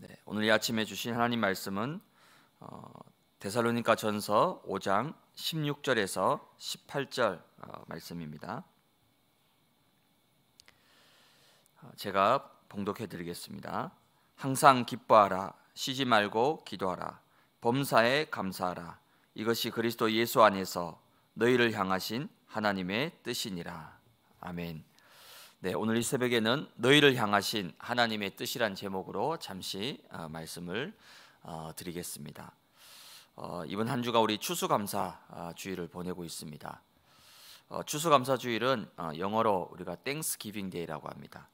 네, 오늘 아침에 주신 하나님 말씀은 어, 데살로니가 전서 5장 16절에서 18절 어, 말씀입니다. 어, 제가 봉독해 드리겠습니다. 항상 기뻐하라 쉬지 말고 기도하라 범사에 감사하라 이것이 그리스도 예수 안에서 너희를 향하신 하나님의 뜻이니라. 아멘. 네, 오늘 이 새벽에는 너희를 향하신 하나님의 뜻이란 제목으로 잠시 어, 말씀을 어, 드리겠습니다. 어, 이번 한 주가 우리 추수감사 주일을 보내고 있습니다. 추수감사 주일은 영어로 우리가 Thanksgiving Day라고 합니다.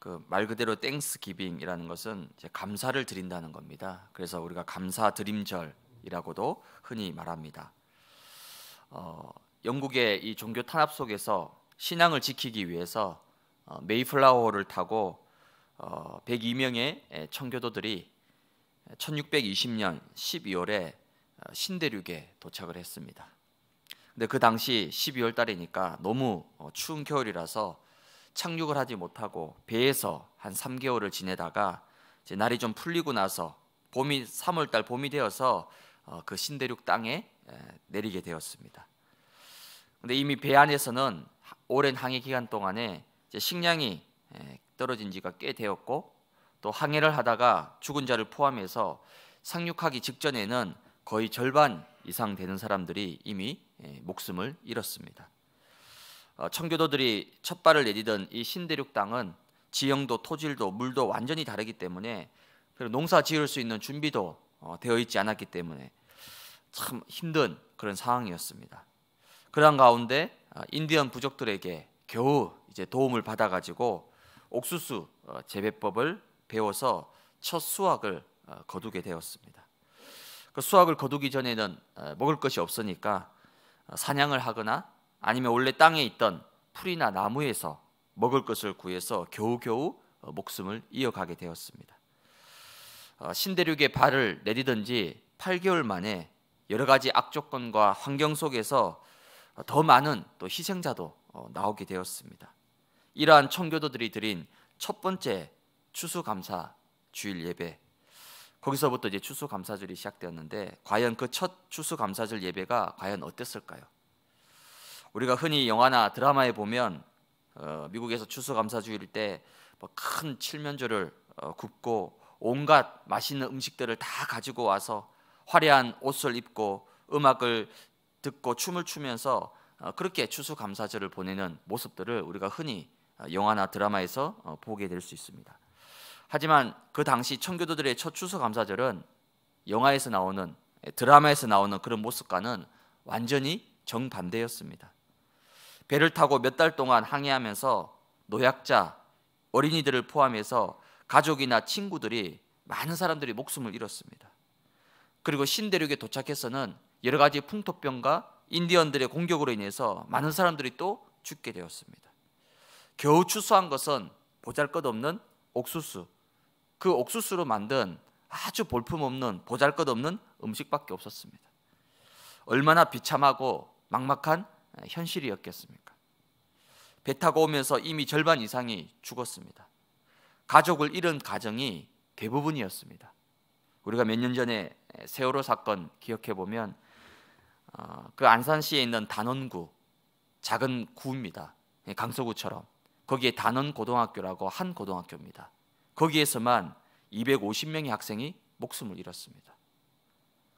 그 말 그대로 Thanksgiving이라는 것은 감사를 드린다는 겁니다. 그래서 우리가 감사 드림절이라고도 흔히 말합니다. 영국의 이 종교 탄압 속에서 신앙을 지키기 위해서 어, 메이플라워를 타고 102명의 어, 청교도들이 1620년 12월에 어, 신대륙에 도착을 했습니다. 근데 그 당시 12월 달이니까 너무 추운 겨울이라서 착륙을 하지 못하고 배에서 한 3개월을 지내다가 날이 좀 풀리고 나서 봄이 3월 달 봄이 되어서 그 신대륙 땅에 내리게 되었습니다. 근데 이미 배 안에서는 오랜 항해 기간 동안에 식량이 예, 떨어진 지가 꽤 되었고 또 항해를 하다가 죽은 자를 포함해서 상륙하기 직전에는 거의 절반 이상 되는 사람들이 이미 예, 목숨을 잃었습니다. 어, 청교도들이 첫 발을 내디던 이 신대륙 땅은 지형도 토질도 물도 완전히 다르기 때문에 농사 지을 수 있는 준비도 어, 되어 있지 않았기 때문에 참 힘든 그런 상황이었습니다. 그런 가운데 어, 인디언 부족들에게 겨우 이제 도움을 받아 가지고 옥수수 어, 재배법을 배워서 첫 수확을 어, 거두게 되었습니다. 그 수확을 거두기 전에는 어, 먹을 것이 없으니까 사냥을 하거나 아니면 원래 땅에 있던 풀이나 나무에서 먹을 것을 구해서 겨우겨우 목숨을 이어가게 되었습니다. 신대륙에 발을 내디던 지 8개월 만에 여러 가지 악조건과 환경 속에서 더 많은 또 희생자도 나오게 되었습니다. 이러한 청교도들이 드린 첫 번째 추수감사 주일 예배 거기서부터 이제 추수감사절이 시작되었는데 과연 그 첫 추수감사절 예배가 과연 어땠을까요? 우리가 흔히 영화나 드라마에 보면 어, 미국에서 추수감사주일 때큰 뭐 칠면조를 어, 굽고 온갖 맛있는 음식들을 다 가지고 와서 화려한 옷을 입고 음악을 듣고 춤을 추면서 어, 그렇게 추수감사절을 보내는 모습들을 우리가 흔히 아, 영화나 드라마에서 어, 보게 될 수 있습니다. 하지만 그 당시 청교도들의 첫 추수 감사절은 영화에서 나오는 예, 드라마에서 나오는 그런 모습과는 완전히 정반대였습니다. 배를 타고 몇 달 동안 항해하면서 노약자, 어린이들을 포함해서 가족이나 친구들이 많은 사람들이 목숨을 잃었습니다. 그리고 신대륙에 도착해서는 여러 가지 풍토병과 인디언들의 공격으로 인해서 많은 사람들이 또 죽게 되었습니다. 겨우 추수한 것은 보잘것없는 옥수수. 그 옥수수로 만든 아주 볼품없는 보잘것없는 음식밖에 없었습니다. 얼마나 비참하고 막막한 현실이었겠습니까? 배 타고 오면서 이미 절반 이상이 죽었습니다. 가족을 잃은 가정이 대부분이었습니다. 우리가 몇 년 전에 세월호 사건 기억해 보면 어, 그 안산시에 있는 단원구 작은 구입니다. 강서구처럼 거기에 단원 고등학교라고 한 고등학교입니다. 거기에서만 250명의 학생이 목숨을 잃었습니다.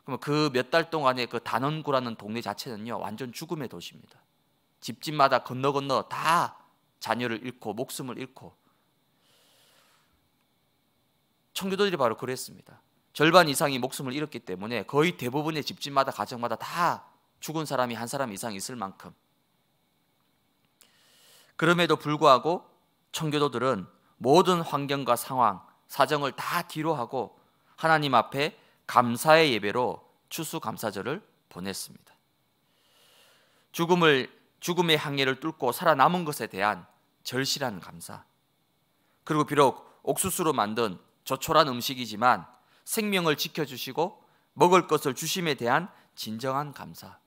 그럼 그몇 달 동안에 그, 그 단원구라는 동네 자체는요 완전 죽음의 도시입니다. 집집마다 건너 건너 다 자녀를 잃고 목숨을 잃고 청교도들이 바로 그랬습니다. 절반 이상이 목숨을 잃었기 때문에 거의 대부분의 집집마다 가정마다 다 죽은 사람이 한 사람 이상 있을 만큼 그럼에도 불구하고 청교도들은 모든 환경과 상황, 사정을 다 뒤로하고 하나님 앞에 감사의 예배로 추수감사절을 보냈습니다. 죽음을 죽음의 항해를 뚫고 살아남은 것에 대한 절실한 감사. 그리고 비록 옥수수로 만든 조촐한 음식이지만 생명을 지켜주시고 먹을 것을 주심에 대한 진정한 감사.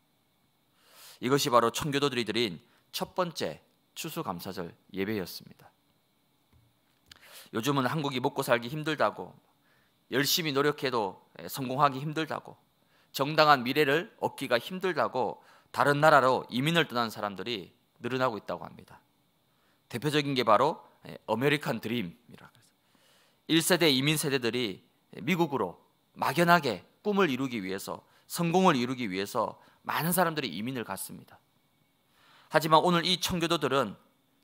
이것이 바로 청교도들이 드린 첫 번째 추수감사절 예배였습니다. 요즘은 한국이 먹고 살기 힘들다고 열심히 노력해도 성공하기 힘들다고 정당한 미래를 얻기가 힘들다고 다른 나라로 이민을 떠난 사람들이 늘어나고 있다고 합니다. 대표적인 게 바로 아메리칸 드림이라고 해서 1세대 이민 세대들이 미국으로 막연하게 꿈을 이루기 위해서 성공을 이루기 위해서 많은 사람들이 이민을 갔습니다. 하지만 오늘 이 청교도들은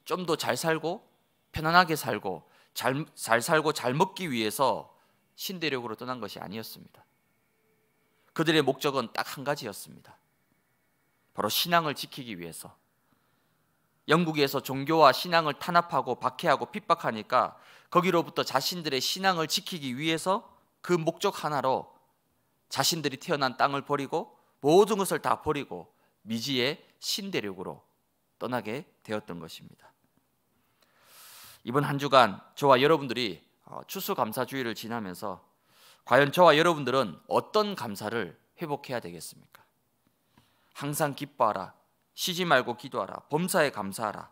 좀 더 잘 살고 편안하게 살고 잘, 잘 살고 잘 먹기 위해서 신대륙으로 떠난 것이 아니었습니다. 그들의 목적은 딱 한 가지였습니다. 바로 신앙을 지키기 위해서. 영국에서 종교와 신앙을 탄압하고 박해하고 핍박하니까 거기로부터 자신들의 신앙을 지키기 위해서 그 목적 하나로 자신들이 태어난 땅을 버리고 모든 것을 다 버리고 미지의 신대륙으로 떠나게 되었던 것입니다. 이번 한 주간 저와 여러분들이 어, 추수감사주의를 지나면서 과연 저와 여러분들은 어떤 감사를 회복해야 되겠습니까? 항상 기뻐하라. 쉬지 말고 기도하라. 범사에 감사하라.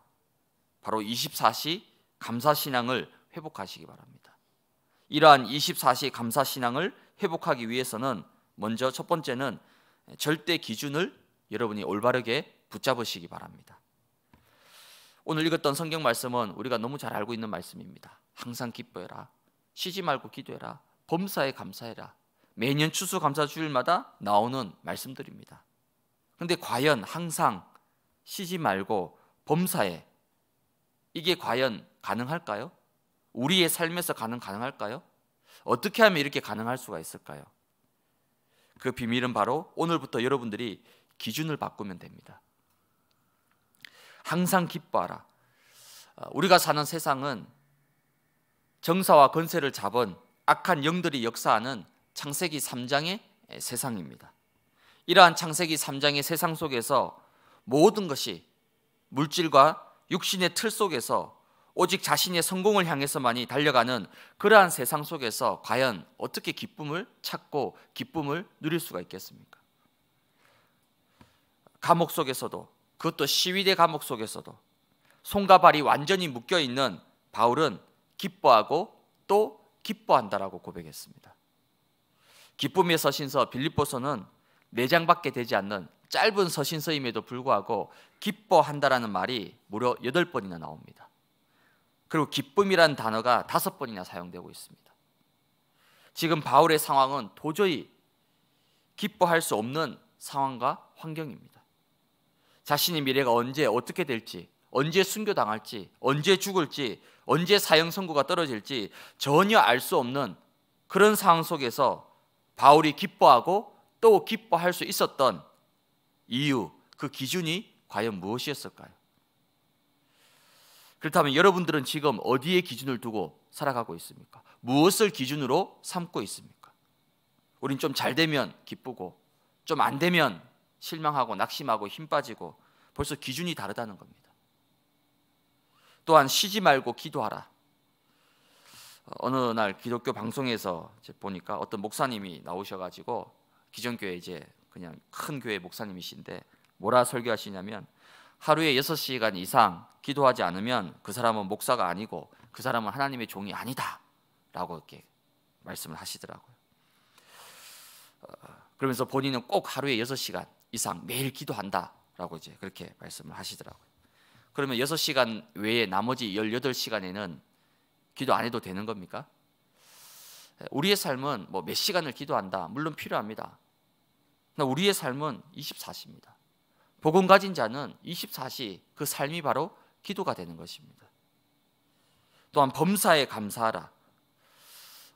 바로 24시 감사신앙을 회복하시기 바랍니다. 이러한 24시 감사신앙을 회복하기 위해서는 먼저 첫 번째는 절대 기준을 여러분이 올바르게 붙잡으시기 바랍니다. 오늘 읽었던 성경 말씀은 우리가 너무 잘 알고 있는 말씀입니다. 항상 기뻐해라. 쉬지 말고 기도해라. 범사에 감사해라. 매년 추수 감사 주일마다 나오는 말씀들입니다. 근데 과연 항상 쉬지 말고 범사에 이게 과연 가능할까요? 우리의 삶에서 가능 가능할까요? 어떻게 하면 이렇게 가능할 수가 있을까요? 그 비밀은 바로 오늘부터 여러분들이 기준을 바꾸면 됩니다. 항상 기뻐하라. 어, 우리가 사는 세상은 정사와 권세를 잡은 악한 영들이 역사하는 창세기 3장의 세상입니다. 이러한 창세기 3장의 세상 속에서 모든 것이 물질과 육신의 틀 속에서 오직 자신의 성공을 향해서만이 달려가는 그러한 세상 속에서 과연 어떻게 기쁨을 찾고 기쁨을 누릴 수가 있겠습니까? 감옥 속에서도 그것도 시위대 감옥 속에서도 손과 발이 완전히 묶여 있는 바울은 기뻐하고 또 기뻐한다라고 고백했습니다. 기쁨의 서신서 빌립보서는 4장밖에 되지 않는 짧은 서신서임에도 불구하고 기뻐한다라는 말이 무려 8번이나 나옵니다. 그리고 기쁨이라 단어가 5번이나 사용되고 있습니다. 지금 바울의 상황은 도저히 기뻐할 수 없는 상황과 환경입니다. 자신의 미래가 언제 어떻게 될지, 언제 순교당할지, 언제 죽을지, 언제 사형 선고가 떨어질지 전혀 알 수 없는 그런 상황 속에서 바울이 기뻐하고 또 기뻐할 수 있었던 이유, 그 기준이 과연 무엇이었을까요? 그렇다면 여러분들은 지금 어디에 기준을 두고 살아가고 있습니까? 무엇을 기준으로 삼고 있습니까? 우린 좀잘 되면 기쁘고 좀 안 되면 실망하고 낙심하고 힘 빠지고 벌써 기준이 다르다는 겁니다. 또한 쉬지 말고 기도하라. 어느 날 기독교 방송에서 보니까 어떤 목사님이 나오셔가지고 기존교회 이제 그냥 큰 교회 목사님이신데 뭐라 설교하시냐면 하루에 6시간 이상 기도하지 않으면 그 사람은 목사가 아니고 그 사람은 하나님의 종이 아니다 라고 이렇게 말씀을 하시더라고요 어, 그러면서 본인은 꼭 하루에 6시간 이상 매일 기도한다라고 이제 그렇게 말씀을 하시더라고요. 그러면 6시간 외에 나머지 18시간에는 기도 안 해도 되는 겁니까? 우리의 삶은 뭐 몇 시간을 기도한다. 물론 필요합니다. 나 우리의 삶은 24시입니다. 복음 가진 자는 24시 그 삶이 바로 기도가 되는 것입니다. 또한 범사에 감사하라.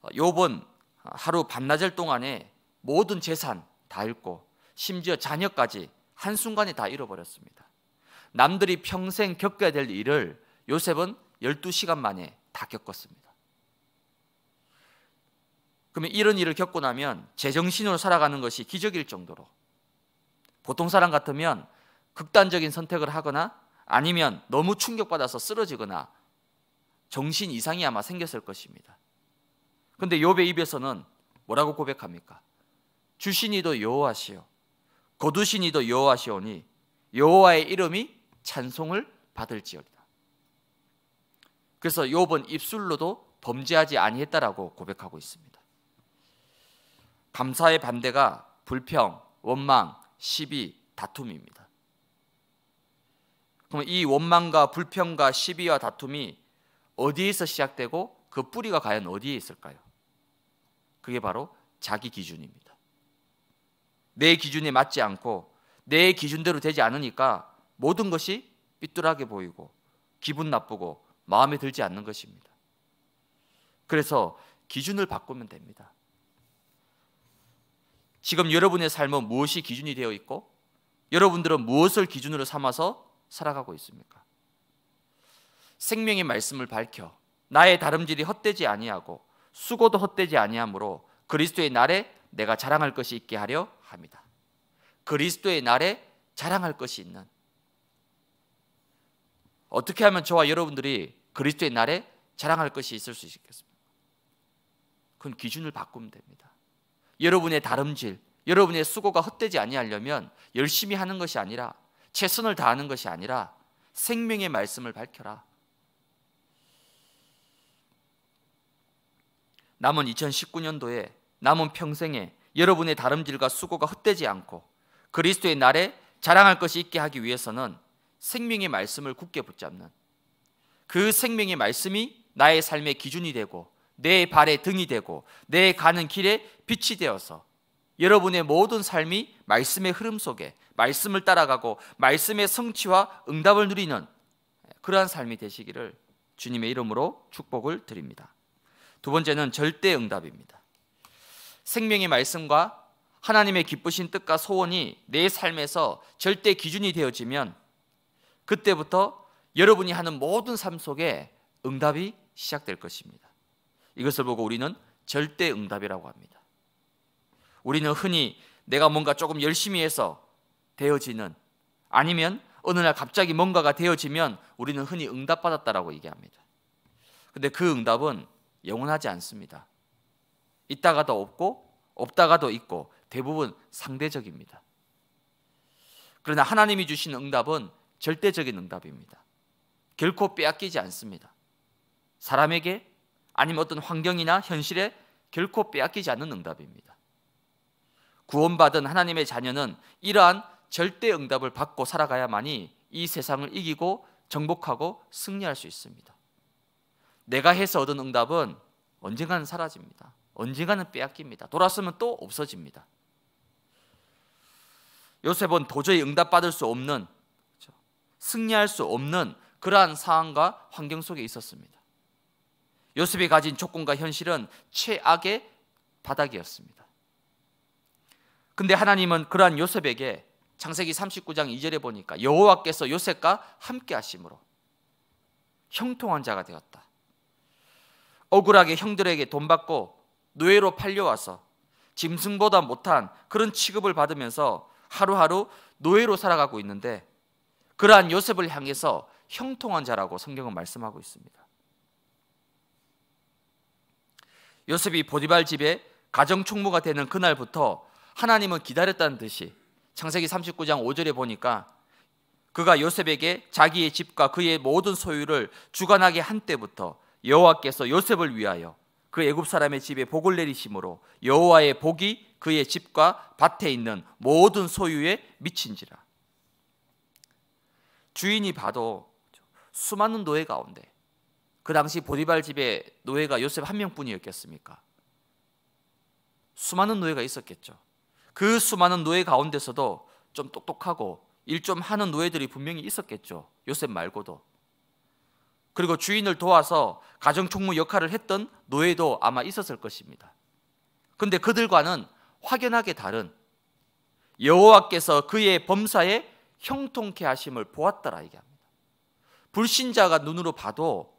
어, 요번 하루 반나절 동안에 모든 재산 다 잃고 심지어 자녀까지 한순간에 다 잃어버렸습니다. 남들이 평생 겪어야 될 일을 요셉은 12시간 만에 다 겪었습니다. 그러면 이런 일을 겪고 나면 제정신으로 살아가는 것이 기적일 정도로 보통 사람 같으면 극단적인 선택을 하거나 아니면 너무 충격받아서 쓰러지거나 정신 이상이 아마 생겼을 것입니다. 근데 욥의 입에서는 뭐라고 고백합니까? 주신이도 여호와시요 거두신 이도 여호와시오니 여호와의 이름이 찬송을 받을지어다 그래서 욥은 입술로도 범죄하지 아니했다라고 고백하고 있습니다. 감사의 반대가 불평, 원망, 시비, 다툼입니다. 그럼 이 원망과 불평과 시비와 다툼이 어디에서 시작되고 그 뿌리가 과연 어디에 있을까요? 그게 바로 자기 기준입니다. 내기준에 맞지 않고 내 기준대로 되지 않으니까 모든 것이 삐뚤하게 보이고 기분 나쁘고 마음에 들지 않는 것입니다. 그래서 기준을 바꾸면 됩니다. 지금 여러분의 삶은 무엇이 기준이 되어 있고 여러분들은 무엇을 기준으로 삼아서 살아가고 있습니까? 생명의 말씀을 밝혀 나의 다름질이 헛되지 아니하고 수고도 헛되지 아니하므로 그리스도의 날에 내가 자랑할 것이 있게 하려 합니다. 그리스도의 날에 자랑할 것이 있는 어떻게 하면 저와 여러분들이 그리스도의 날에 자랑할 것이 있을 수 있겠습니까? 그건 기준을 바꾸면 됩니다. 여러분의 다름질, 여러분의 수고가 헛되지 아니하려면 열심히 하는 것이 아니라 최선을 다하는 것이 아니라 생명의 말씀을 밝혀라. 남은 2019년도에 남은 평생에 여러분의 다름질과 수고가 헛되지 않고 그리스도의 날에 자랑할 것이 있게 하기 위해서는 생명의 말씀을 굳게 붙잡는 그 생명의 말씀이 나의 삶의 기준이 되고 내 발의 등이 되고 내 가는 길에 빛이 되어서 여러분의 모든 삶이 말씀의 흐름 속에 말씀을 따라가고 말씀의 성취와 응답을 누리는 그러한 삶이 되시기를 주님의 이름으로 축복을 드립니다. 두 번째는 절대 응답입니다. 생명의 말씀과 하나님의 기쁘신 뜻과 소원이 내 삶에서 절대 기준이 되어지면 그때부터 여러분이 하는 모든 삶 속에 응답이 시작될 것입니다. 이것을 보고 우리는 절대 응답이라고 합니다. 우리는 흔히 내가 뭔가 조금 열심히 해서 되어지는 아니면 어느 날 갑자기 뭔가가 되어지면 우리는 흔히 응답받았다라고 얘기합니다. 근데 그 응답은 영원하지 않습니다. 있다가도 없고 없다가도 있고 대부분 상대적입니다. 그러나 하나님이 주신 응답은 절대적인 응답입니다. 결코 빼앗기지 않습니다. 사람에게 아니면 어떤 환경이나 현실에 결코 빼앗기지 않는 응답입니다. 구원받은 하나님의 자녀는 이러한 절대 응답을 받고 살아가야만이 이 세상을 이기고 정복하고 승리할 수 있습니다. 내가 해서 얻은 응답은 언젠가는 사라집니다. 언젠가는 빼앗깁니다. 돌았으면 또 없어집니다. 요셉은 도저히 응답받을 수 없는 그렇죠. 승리할 수 없는 그러한 상황과 환경 속에 있었습니다. 요셉이 가진 조건과 현실은 최악의 바닥이었습니다. 근데 하나님은 그러한 요셉에게 창세기 39장 2절에 보니까 여호와께서 요셉과 함께 하심으로 형통한 자가 되었다. 억울하게 형들에게 돈 받고 노예로 팔려와서 짐승보다 못한 그런 취급을 받으면서 하루하루 노예로 살아가고 있는데 그러한 요셉을 향해서 형통한 자라고 성경은 말씀하고 있습니다. 요셉이 보디발 집에 가정 총무가 되는 그날부터 하나님은 기다렸다는 듯이 창세기 39장 5절에 보니까 그가 요셉에게 자기의 집과 그의 모든 소유를 주관하게 한 때부터 여호와께서 요셉을 위하여 그 애굽 사람의 집에 복을 내리심으로 여호와의 복이 그의 집과 밭에 있는 모든 소유에 미친지라. 주인이 봐도 수많은 노예 가운데 그 당시 보디발 집에 노예가 요셉 한 명뿐이었겠습니까? 수많은 노예가 있었겠죠. 그 수많은 노예 가운데서도 좀 똑똑하고 일 좀 하는 노예들이 분명히 있었겠죠. 요셉 말고도. 그리고 주인을 도와서 가정총무 역할을 했던 노예도 아마 있었을 것입니다. 근데 그들과는 확연하게 다른 여호와께서 그의 범사에 형통케 하심을 보았더라 얘기합니다. 불신자가 눈으로 봐도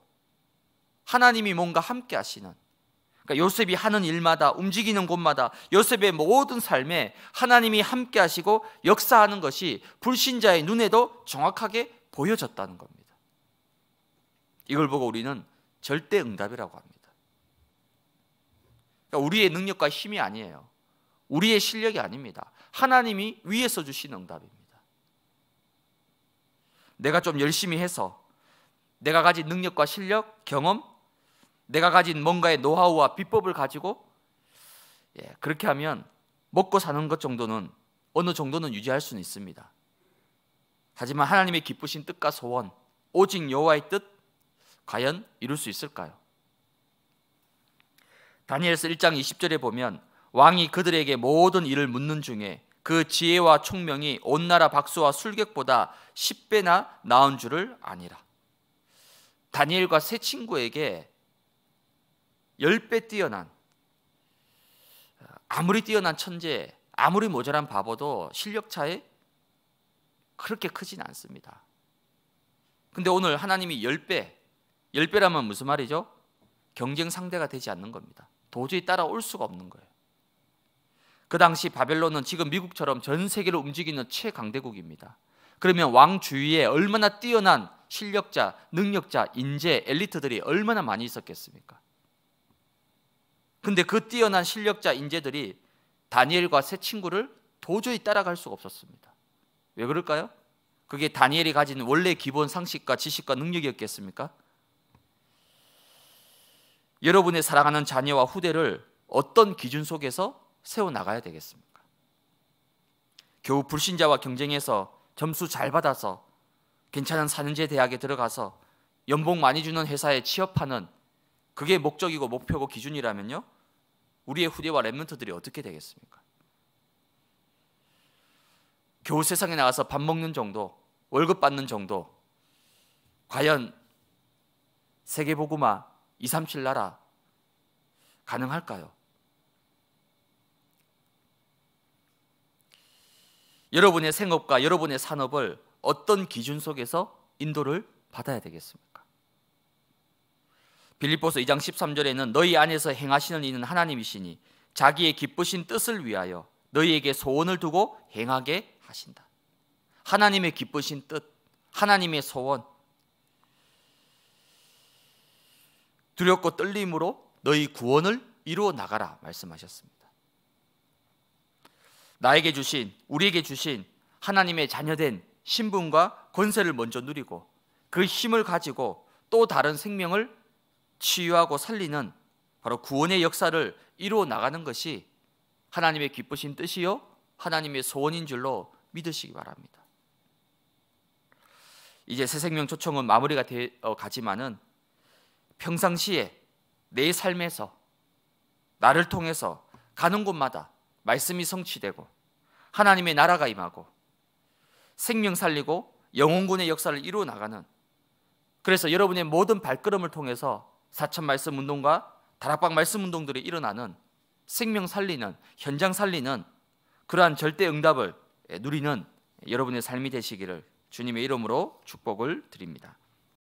하나님이 뭔가 함께 하시는 그러니까 요셉이 하는 일마다 움직이는 곳마다 요셉의 모든 삶에 하나님이 함께 하시고 역사하는 것이 불신자의 눈에도 정확하게 보여졌다는 겁니다. 이걸 보고 우리는 절대 응답이라고 합니다. 그러니까 우리의 능력과 힘이 아니에요. 우리의 실력이 아닙니다. 하나님이 위에서 주신 응답입니다. 내가 좀 열심히 해서 내가 가진 능력과 실력, 경험, 내가 가진 뭔가의 노하우와 비법을 가지고 예, 그렇게 하면 먹고 사는 것 정도는 어느 정도는 유지할 수는 있습니다. 하지만 하나님의 기쁘신 뜻과 소원, 오직 여호와의 뜻, 과연 이룰 수 있을까요? 다니엘서 1장 20절에 보면 왕이 그들에게 모든 일을 묻는 중에 그 지혜와 총명이 온 나라 박수와 술객보다 10배나 나은 줄을 아니라. 다니엘과 세 친구에게 10배 뛰어난 아무리 뛰어난 천재, 아무리 모자란 바보도 실력 차이 그렇게 크진 않습니다. 근데 오늘 하나님이 10배 열배라면 무슨 말이죠? 경쟁 상대가 되지 않는 겁니다. 도저히 따라올 수가 없는 거예요. 그 당시 바벨론은 지금 미국처럼 전 세계를 움직이는 최강대국입니다. 그러면 왕 주위에 얼마나 뛰어난 실력자, 능력자, 인재, 엘리트들이 얼마나 많이 있었겠습니까? 근데 그 뛰어난 실력자, 인재들이 다니엘과 세 친구를 도저히 따라갈 수가 없었습니다. 왜 그럴까요? 그게 다니엘이 가진 원래 기본 상식과 지식과 능력이었겠습니까? 여러분의 사랑하는 자녀와 후대를 어떤 기준 속에서 세워 나가야 되겠습니까? 겨우 불신자와 경쟁해서 점수 잘 받아서 괜찮은 사년제 대학에 들어가서 연봉 많이 주는 회사에 취업하는 그게 목적이고 목표고 기준이라면요. 우리의 후대와 랩몬트들이 어떻게 되겠습니까? 겨우 세상에 나가서 밥 먹는 정도, 월급 받는 정도 과연 세계보고마 237 나라 가능할까요? 여러분의 생업과 여러분의 산업을 어떤 기준 속에서 인도를 받아야 되겠습니까? 빌립보서 2장 13절에는 너희 안에서 행하시는 이는 하나님이시니 자기의 기쁘신 뜻을 위하여 너희에게 소원을 두고 행하게 하신다. 하나님의 기쁘신 뜻, 하나님의 소원, 두렵고 떨림으로 너희 구원을 이루어 나가라 말씀하셨습니다. 나에게 주신 우리에게 주신 하나님의 자녀된 신분과 권세를 먼저 누리고 그 힘을 가지고 또 다른 생명을 치유하고 살리는 바로 구원의 역사를 이루어 나가는 것이 하나님의 기쁘신 뜻이요 하나님의 소원인 줄로 믿으시기 바랍니다. 이제 새 생명 초청은 마무리가 되, 어, 가지만은 평상시에 내 삶에서 나를 통해서 가는 곳마다 말씀이 성취되고 하나님의 나라가 임하고 생명 살리고 영혼군의 역사를 이루어 나가는 그래서 여러분의 모든 발걸음을 통해서 사천 말씀 운동과 다락방 말씀 운동들이 일어나는 생명 살리는 현장 살리는 그러한 절대 응답을 누리는 여러분의 삶이 되시기를 주님의 이름으로 축복을 드립니다.